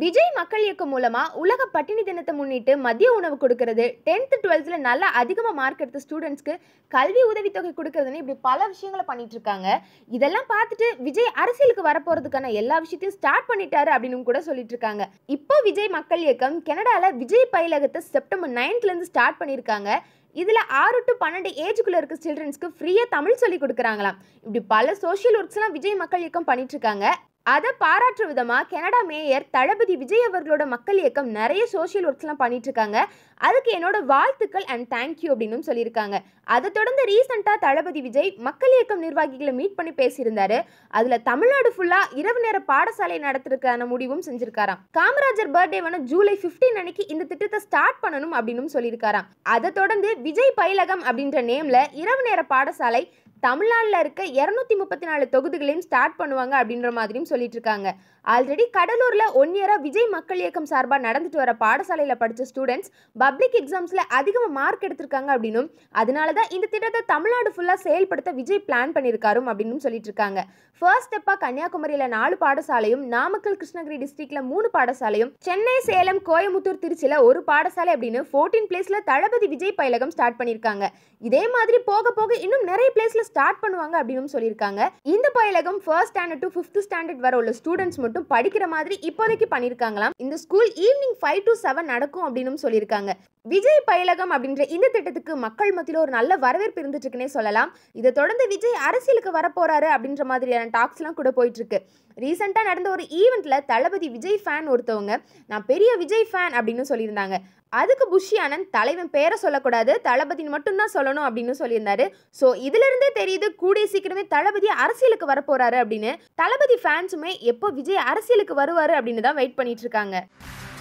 விஜய் மக்கள் இயக்கம் மூலமா உலக பட்டினி தினத்தை முன்னிட்டு மதிய உணவு கொடுக்கறது டென்த் டுவெல்த்ல நல்லா அதிகமா மார்க் எடுத்த ஸ்டூடெண்ட்ஸ்க்கு கல்வி உதவித்தொகை கொடுக்கறதுன்னு இப்படி பல விஷயங்களை பண்ணிட்டு இருக்காங்க இதெல்லாம் பார்த்துட்டு விஜய் அரசியலுக்கு வரப்போறதுக்கான எல்லா விஷயத்தையும் ஸ்டார்ட் பண்ணிட்டாரு அப்படின்னு கூட சொல்லிட்டு இருக்காங்க இப்போ விஜய் மக்கள் இயக்கம் கனடால விஜய் பயிலகத்தை செப்டம்பர் நைன்த்ல இருந்து ஸ்டார்ட் பண்ணியிருக்காங்க இதில் ஆறு டு பன்னெண்டு ஏஜுக்குள்ளே இருக்க சில்ட்ரன்ஸ்க்கு ஃப்ரீயாக தமிழ் சொல்லி கொடுக்குறாங்களாம் இப்படி பல சோஷியல் ஒர்க்ஸ்லாம் விஜய் மக்கள் இயக்கம் பண்ணிட்டு இருக்காங்க அதை பாராட்டுற விதமாக கனடா மேயர் தளபதி விஜய் அவர்களோட மக்கள் இயக்கம் நிறைய சோஷியல் ஒர்க்ஸ்லாம் பண்ணிட்டு இருக்காங்க அதுக்கு என்னோட வாழ்த்துக்கள் அண்ட் தேங்க்யூ அப்படின்னு சொல்லியிருக்காங்க அதை தொடர்ந்து ரீசெண்டாக தளபதி விஜய் மக்கள் இயக்கம் நிர்வாகிகளை மீட் பண்ணி பேசியிருந்தாரு அதில் தமிழ்நாடு ஃபுல்லாக இரவு நேர பாடசாலை நடத்துறதுக்கான முடிவும் செஞ்சிருக்காராம் காமராஜர் பர்த்டே வந்து ஜூலை ஃபிஃப்டீன் அன்னைக்கு இந்த திட்டத்தை ஸ்டார்ட் பண்ணணும் அப்படின்னு சொல்லியிருக்காராம் அதை தொடர்ந்து விஜய் பயிலகம் அப்படின்ற நேமில் இரவு நேர பாடசாலை தமிழ்நாட்டில் இருக்க இரநூத்தி முப்பத்தி நாலு தொகுதிகளையும் ஸ்டார்ட் பண்ணுவாங்க அப்படின்ற மாதிரியும் சொல்லிட்டு இருக்காங்க ஆல்ரெடி கடலூரில் ஒன் இயராக விஜய் மக்கள் இயக்கம் சார்பாக நடந்துட்டு வர பாடசாலையில் படித்த ஸ்டூடெண்ட்ஸ் பப்ளிக் எக்ஸாம்ஸில் அதிகமாக மார்க் எடுத்திருக்காங்க அப்படின்னும் அதனால தான் இந்த திட்டத்தை தமிழ்நாடு ஃபுல்லாக செயல்படுத்த விஜய் பிளான் பண்ணியிருக்காரு அப்படின்னு சொல்லிட்டு இருக்காங்க ஃபர்ஸ்ட் ஸ்டெப்பாக கன்னியாகுமரியில் நாலு பாடசாலையும் நாமக்கல் கிருஷ்ணகிரி டிஸ்ட்ரிக்டில் மூணு பாடசாலையும் சென்னை சேலம் கோயமுத்தூர் திருச்சியில் ஒரு பாடசாலை அப்படின்னு ஃபோர்டீன் பிளேஸில் தளபதி விஜய் பயிலகம் ஸ்டார்ட் பண்ணியிருக்காங்க இதே மாதிரி போக போக இன்னும் நிறைய பிளேஸில் ஸ்டார்ட் பண்ணுவாங்க அப்படின்னு சொல்லியிருக்காங்க இந்த பயிலகம் first standard to fifth standard வர உள்ள ஸ்டூடெண்ட்ஸ் மட்டும் படிக்கிற மாதிரி இப்போதைக்கு பண்ணியிருக்காங்களாம் இந்த school evening five to seven நடக்கும் அப்படின்னு சொல்லியிருக்காங்க விஜய் பயிலகம் அப்படின்ற இந்த திட்டத்துக்கு மக்கள் மத்தியில் ஒரு நல்ல வரவேற்பு இருந்துட்டு இருக்குன்னே சொல்லலாம் இதை தொடர்ந்து விஜய் அரசியலுக்கு வரப்போறாரு அப்படின்ற மாதிரியான டாக்ஸ்லாம் கூட போயிட்டு இருக்கு ரீசெண்டாக நடந்த ஒரு ஈவெண்ட்டில் தளபதி விஜய் ஃபேன் ஒருத்தவங்க நான் பெரிய விஜய் ஃபேன் அப்படின்னு சொல்லியிருந்தாங்க அதுக்கு புஷி ஆனந்த் தலைவன் பேரை சொல்லக்கூடாது தளபதினு மட்டும்தான் சொல்லணும் அப்படின்னு சொல்லியிருந்தாரு ஸோ இதுலேருந்தே தெரியுது கூடிய சீக்கிரமே தளபதி அரசியலுக்கு வரப்போகிறாரு அப்படின்னு தளபதி ஃபேன்ஸுமே எப்போ விஜய் அரசியலுக்கு வருவார் அப்படின்னு தான் வெயிட் பண்ணிட்டு இருக்காங்க